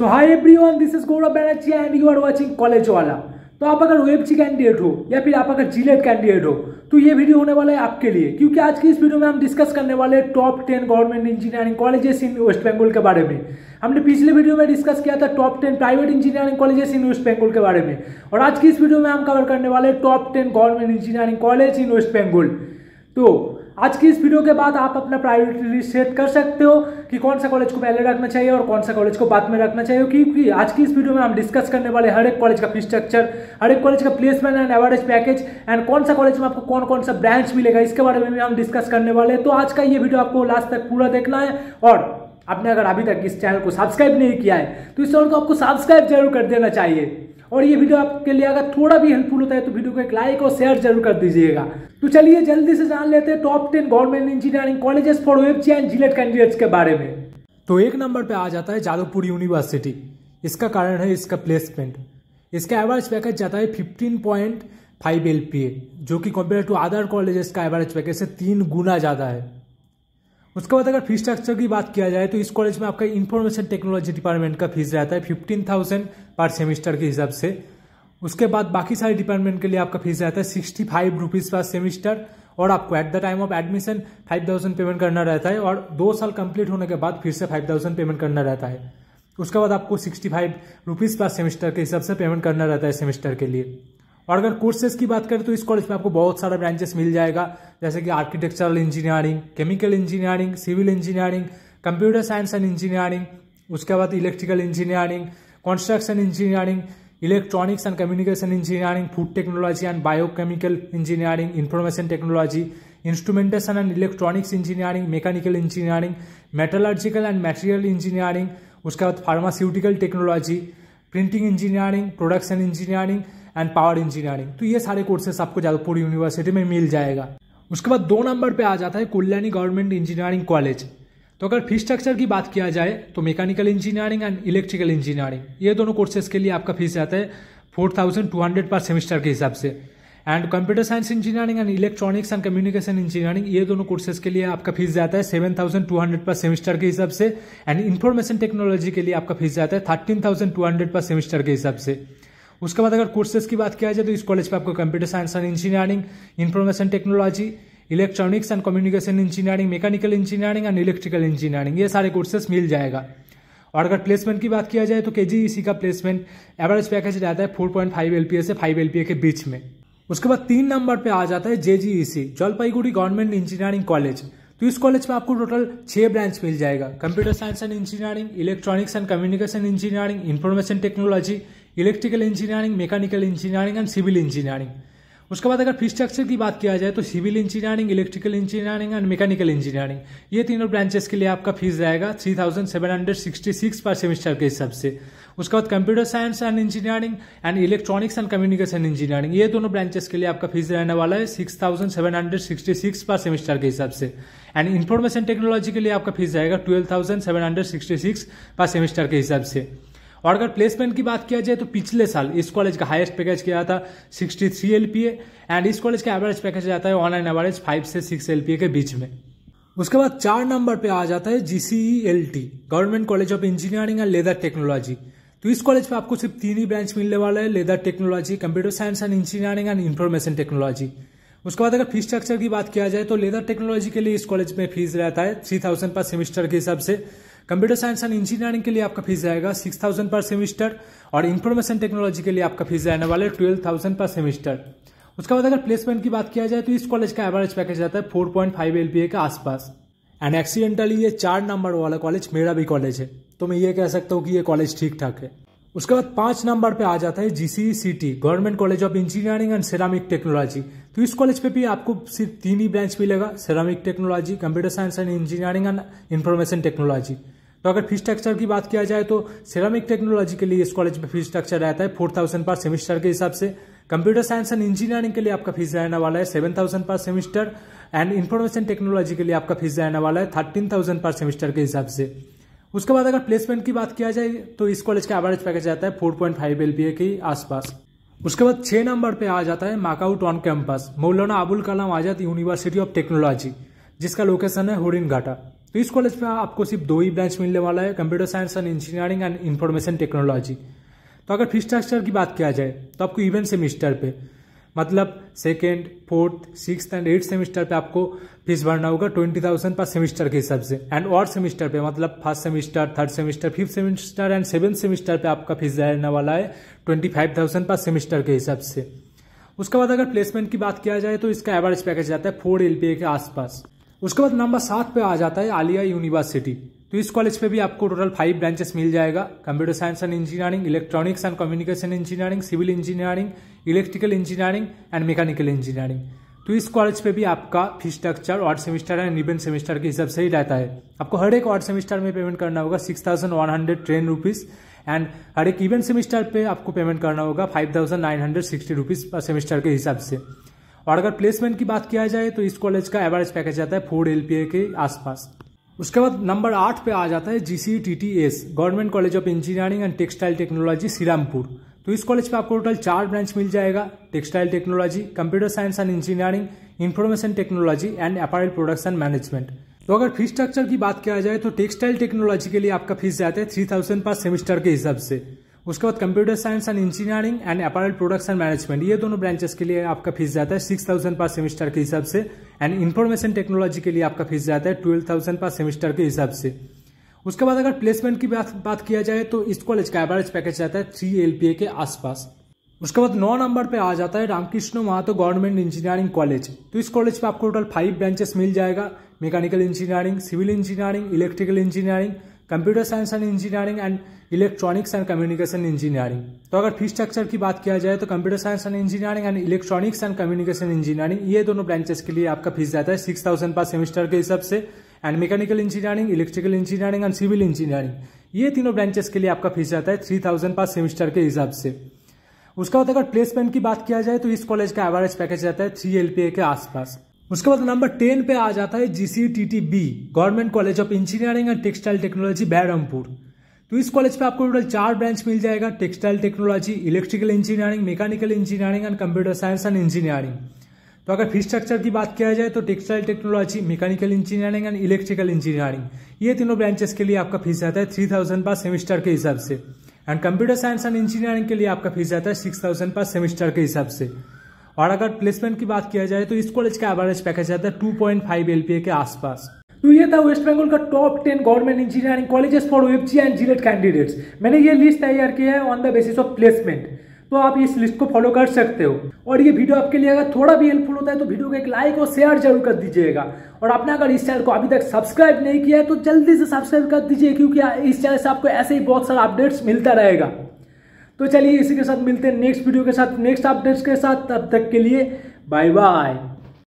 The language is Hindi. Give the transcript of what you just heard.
so hi everyone this is Gaurav Banerjee and you are watching college वाला तो आप अगर वेबसी कैंडिडेट हो या फिर आप अगर जिलेट कैंडिडेट हो तो ये वीडियो होने वाला है आपके लिए क्योंकि आज की इस वीडियो में हम डिस्कस करने वाले हैं top ten government engineering colleges in West Bengal के बारे में हमने पिछले वीडियो में डिस्कस किया था top ten private engineering colleges in West Bengal के बारे में और आज की इस वीडियो में हम कवर करने वाले top ten government engineering college in West Bengal तो आज की इस वीडियो के बाद आप अपना प्रायोरिटी लिस्ट सेट कर सकते हो कि कौन सा कॉलेज को पहले रखना चाहिए और कौन सा कॉलेज को बाद में रखना चाहिए क्योंकि आज की इस वीडियो में हम डिस्कस करने वाले हर एक कॉलेज का फीस स्ट्रक्चर हर एक कॉलेज का placement and average package and कौन सा कॉलेज में आपको कौन कौन सा ब्रांच मिलेगा इसके बारे में भी हम डिस्कस करने वाले हैं तो आज का ये वीडियो आपको लास्ट तक पूरा देखना है और आपने अगर अभी तक इस चैनल को सब्सक्राइब नहीं किया है तो इस चैनल को आपको सब्सक्राइब जरूर कर देना चाहिए और ये वीडियो आपके लिए अगर थोड़ा भी हेल्पफुल होता है तो वीडियो को एक लाइक और शेयर जरूर कर दीजिएगा तो चलिए जल्दी से जान लेते हैं top ten government engineering colleges for वेबजी एंड जिलेट कैंडिडेट्स के बारे में तो एक नंबर पे आ जाता है जादवपुर यूनिवर्सिटी इसका कारण है इसका प्लेसमेंट इसका एवरेज पैकेज जाता है fifteen point five L P A जो कि कंपेयर टू अदर कॉलेजेस का एवरेज पैकेज से तीन गुना ज़्यादा है उसके बाद अगर फीस स्ट्रक्चर की बात किया जाए तो इस कॉलेज में आपका इंफॉर्मेशन टेक्नोलॉजी डिपार्टमेंट का फीस रहता है फिफ्टीन थाउजेंड पर सेमेस्टर के हिसाब से उसके बाद बाकी सारे डिपार्टमेंट के लिए आपका फीस रहता है सिक्सटी फाइव रुपीज़ पर सेमेस्टर और आपको at the time of admission five thousand payment करना रहता है और दो साल कंप्लीट होने के बाद फिर से फाइव थाउजेंड पेमेंट करना रहता है उसके बाद आपको सिक्सटी फाइव रुपीज़ पर सेमेस्टर के हिसाब से पेमेंट करना रहता है सेमेस्टर के लिए और अगर कोर्सेज की बात करें तो इस कॉलेज में आपको बहुत सारा ब्रांचेस मिल जाएगा जैसे कि architectural engineering chemical engineering civil engineering computer science and engineering उसके बाद electrical engineering construction engineering electronics and communication engineering food technology and biochemical engineering information technology instrumentation and electronics engineering mechanical engineering metallurgical and material engineering उसके बाद pharmaceutical technology printing engineering production engineering and power engineering तो ये सारे कोर्सेस आपको जादवपुर यूनिवर्सिटी में मिल जाएगा उसके बाद दो नंबर पे आ जाता है कल्याणी गवर्नमेंट इंजीनियरिंग कॉलेज तो अगर फीस स्ट्रक्चर की बात किया जाए तो mechanical engineering and electrical engineering ये दोनों कोर्सेज के लिए आपका फीस आता है four thousand two hundred per semester के हिसाब से and computer science engineering and electronics and communication engineering ये दोनों कोर्सेज के लिए आपका फीस जाता है seven thousand two hundred per semester के हिसाब से एंड इन्फॉर्मेशन टेक्नोलॉजी के लिए आपका फीस जाता है thirteen thousand two hundred per semester के हिसाब से उसके बाद अगर कोर्सेज की बात किया जाए तो इस कॉलेज पे आपको computer science and engineering information technology electronics and communication engineering mechanical engineering and electrical engineering ये सारे कोर्सेस मिल जाएगा और अगर प्लेसमेंट की बात किया जाए तो के का प्लेसमेंट एवरेज पैकेज रहता है फोर पॉइंट फाइव एलपीए से फाइव एल के बीच में उसके बाद तीन नंबर पे आ जाता है J G e Jalpaiguri government engineering college तो इस कॉलेज में आपको टोटल छह ब्रांच मिल जाएगा computer science and engineering electronics and communication engineering information technology electrical engineering mechanical engineering and civil engineering उसके बाद अगर फी स्ट्रक्चर की बात किया जाए तो civil engineering electrical engineering and mechanical engineering ये तीनों ब्रांचेस के लिए आपका फीस रहेगा three thousand seven hundred sixty six per semester के हिसाब से उसके बाद computer science and engineering and electronics and communication engineering ये दोनों ब्रांचेस के लिए आपका फीस रहने वाला है six thousand seven hundred sixty six per semester के हिसाब से एंड इन्फॉर्मेशन टेक्नोलॉजी के लिए आपका फीस रहेगा twelve thousand seven hundred sixty six per semester के हिसाब से और अगर प्लेसमेंट की बात किया जाए तो पिछले साल इस कॉलेज का हाईएस्ट पैकेज किया था 63 थ्री एलपीए एंड इस कॉलेज का एवरेज पैकेज जाता है ऑन एवरेज 5 से 6 एलपीए के बीच में उसके बाद चार नंबर पे आ जाता है GCELT government college of engineering and leather technology तो इस कॉलेज पे आपको सिर्फ तीन ही ब्रांच मिलने वाला है leather technology computer science and engineering and information technology उसके बाद अगर फीस स्ट्रक्चर की बात किया जाए तो लेदर टेक्नोलॉजी के लिए इस कॉलेज में फीस रहता है थ्री थाउजेंड पर सेमिस्टर के हिसाब से कंप्यूटर साइंस एंड इंजीनियरिंग के लिए आपका फीस जाएगा सिक्स थाउजेंड पर सेमिस्टर और इन्फॉर्मेशन टेक्नोलॉजी के लिए आपका फीस जाने वाले ट्वेल्व थाउजेंड पर सेमिस्टर उसके बाद अगर प्लेसमेंट की बात किया जाए तो इस कॉलेज का एवरेज पैकेज जाता है फोर पॉइंट फाइव एल के आसपास एंड एक्सीडेंटली ये चार नंबर वाला कॉलेज मेरा भी कॉलेज है तो मैं ये कह सकता हूँ कि ये कॉलेज ठीक ठाक है उसके बाद पांच नंबर पे आ जाता है GCCT government college of engineering and ceramic technology तो इस कॉलेज पे भी आपको सिर्फ तीन ही ब्रांच मिलेगा ceramic technology computer science and engineering and information technology तो अगर फीस स्ट्रक्चर की बात किया जाए तो सिरामिक टेक्नोलॉजी के लिए इस कॉलेज में फीस स्ट्रक्चर रहता है फोर थाउजेंड पर सेमिस्टर के हिसाब से कंप्यूटर साइंस एंड इंजीनियरिंग के लिए आपका फीस रहने वाला है सेवन थाउजेंड पर सेमिस्टर एंड इन्फॉर्मेशन टेक्नोलॉजी के लिए आपका फीस रहने वाला है थर्टीन थाउजेंड पर सेमिस्टर के हिसाब से उसके बाद अगर प्लेसमेंट की बात किया जाए तो इस कॉलेज का एवरेज पैकेज आता है फोर पॉइंट फाइव एल के आसपास उसके बाद छह नंबर पे आ जाता है माकाउट on campus Maulana Abul Kalam Azad university of technology जिसका लोकेशन है हुरिन घाटा तो इस कॉलेज में आपको सिर्फ दो ही ब्रांच मिलने वाला है computer science and engineering and information technology तो अगर फीस स्ट्रक्चर की बात किया जाए तो आपको इवेंट सेमिस्टर पे मतलब second fourth six and eighth semester पे आपको फीस भरना होगा ट्वेंटी थाउजेंड पर सेमिस्टर के हिसाब से एंड और सेमिस्टर पे मतलब first semester third semester fifth semester and seven semester पे आपका फीस रहने वाला है ट्वेंटी फाइव थाउजेंड पर सेमिस्टर के हिसाब से उसके बाद अगर प्लेसमेंट की बात किया जाए तो इसका एवरेज पैकेज जाता है फोर एल के आसपास उसके बाद नंबर सात पे आ जाता है आलिया यूनिवर्सिटी तो इस कॉलेज पे भी आपको टोटल फाइव ब्रांचेस मिल जाएगा computer science and engineering electronics and communication engineering civil engineering electrical engineering and mechanical engineering तो इस कॉलेज पे भी आपका fees structure odd semester and even semester के हिसाब से ही रहता है आपको हर एक वार्ड सेमेस्टर में पेमेंट करना होगा six thousand one hundred ten rupees and हर एक इवेंट सेमेस्टर पे आपको पेमेंट करना होगा five thousand nine hundred sixty rupees पर सेमेस्टर के हिसाब से और अगर प्लेसमेंट की बात किया जाए तो इस कॉलेज का एवरेज पैकेज जाता है फोर एल के आसपास उसके बाद नंबर आठ पे आ जाता है G C T T S government college of engineering and textile technology Serampore तो इस कॉलेज पे आपको टोटल चार ब्रांच मिल जाएगा textile technology computer science and engineering information technology and apparel production management तो अगर फीस स्ट्रक्चर की बात किया जाए तो टेक्सटाइल टेक्नोलॉजी के लिए आपका फीस जाता है थ्री थाउजेंड पर सेमेस्टर के हिसाब से उसके बाद computer science and engineering and apparel production management ये दोनों ब्रांचेस के लिए आपका फीस जाता है सिक्स थाउजेंड पर सेमेस्टर के हिसाब से एंड इन्फॉर्मेशन टेक्नोलॉजी के लिए आपका फीस जाता है ट्वेल्व थाउजेंड पर सेमेस्टर के हिसाब से उसके बाद अगर प्लेसमेंट की बात बात किया जाए तो इस कॉलेज का एवरेज पैकेज जाता है थ्री एल के आसपास उसके बाद नौ नंबर पे आ जाता है Ramkrishna Mahato government engineering college तो इस कॉलेज में आपको टोटल फाइव ब्रांचेस मिल जाएगा mechanical engineering civil engineering electrical engineering computer science and engineering and electronics and communication engineering तो अगर फीस स्ट्रक्चर की बात किया जाए तो computer science and engineering and electronics and communication engineering ये दोनों ब्रांचेस के लिए आपका फीस जाता है सिक्स थाउजेंड पर सेमेस्टर के हिसाब से and mechanical engineering electrical engineering and civil engineering ये तीनों ब्रांचेस के लिए आपका फीस जाता है थ्री थाउजेंड पर सेमेस्टर के हिसाब से उसके बाद अगर प्लेसमेंट की बात किया जाए तो इस कॉलेज का एवरेज पैकेज जाता है थ्री एल के आसपास उसके बाद नंबर टेन पे आ जाता है GCTTB B government college of engineering and textile technology Berhampore तो इस कॉलेज पे आपको टोटल चार ब्रांच मिल जाएगा textile technology electrical engineering mechanical engineering and computer science and engineering तो अगर फीस स्ट्रक्चर की बात किया जाए तो textile technology mechanical engineering and electrical engineering ये तीनों ब्रांचेस के लिए आपका फीस आता है थ्री थाउजेंड पर सेमेस्टर के हिसाब से and computer science and engineering के लिए आपका फीस आता है सिक्स थाउजेंड पर सेमेस्टर के हिसाब से और अगर प्लेसमेंट की बात किया जाए तो इस कॉलेज का एवरेज पैकेज आता है टू पॉइंट फाइव एल के आसपास तो ये था वेस्ट बंगाल का top ten government engineering colleges for JEE and JELET candidates मैंने ये लिस्ट तैयार किया है on the basis of placement तो आप इस लिस्ट को फॉलो कर सकते हो और ये वीडियो आपके लिए अगर थोड़ा भी हेल्पफुल होता है तो वीडियो को एक लाइक और शेयर जरूर कर दीजिएगा और आपने अगर इस चैनल को अभी तक सब्सक्राइब नहीं किया है तो जल्दी से सब्सक्राइब कर दीजिए क्योंकि इस चैनल से आपको ऐसे ही बहुत सारा अपडेट्स मिलता रहेगा तो चलिए इसी के साथ मिलते हैं नेक्स्ट वीडियो के साथ नेक्स्ट अपडेट्स के साथ तब तक के लिए बाय बाय